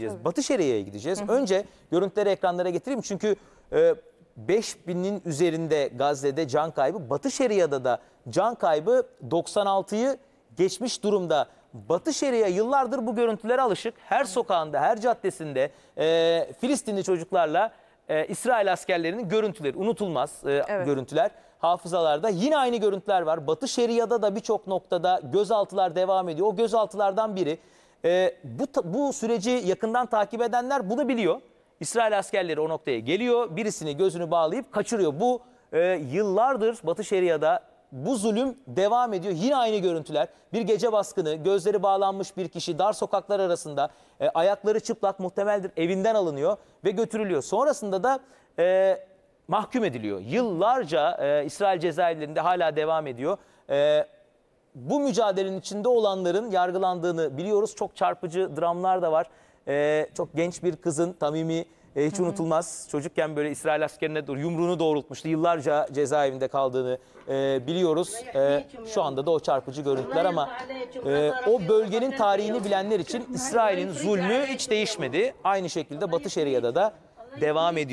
gideceğiz. Batı Şeria'ya gideceğiz. Önce görüntüleri ekranlara getireyim. Çünkü e, 5000'in üzerinde Gazze'de can kaybı. Batı Şeria'da da can kaybı 96'yı geçmiş durumda. Batı Şeria yıllardır bu görüntülere alışık. Her sokağında, her caddesinde e, Filistinli çocuklarla e, İsrail askerlerinin görüntüleri unutulmaz e, evet. görüntüler hafızalarda. Yine aynı görüntüler var. Batı Şeria'da da birçok noktada gözaltılar devam ediyor. O gözaltılardan biri e, bu, bu süreci yakından takip edenler bunu biliyor. İsrail askerleri o noktaya geliyor. Birisini gözünü bağlayıp kaçırıyor. Bu e, yıllardır Batı Şeria'da bu zulüm devam ediyor. Yine aynı görüntüler. Bir gece baskını, gözleri bağlanmış bir kişi dar sokaklar arasında e, ayakları çıplak muhtemeldir evinden alınıyor ve götürülüyor. Sonrasında da e, mahkum ediliyor. Yıllarca e, İsrail cezaevlerinde hala devam ediyor. E, bu mücadelenin içinde olanların yargılandığını biliyoruz. Çok çarpıcı dramlar da var. Ee, çok genç bir kızın Tamimi e, hiç Hı -hı. unutulmaz. Çocukken böyle İsrail askerine doğru yumruğunu doğrultmuştu. Yıllarca cezaevinde kaldığını e, biliyoruz. E, şu anda da o çarpıcı görüntüler ama e, o bölgenin tarihini bilenler için İsrail'in zulmü hiç değişmedi. Aynı şekilde Batı Şeria'da da devam ediyor.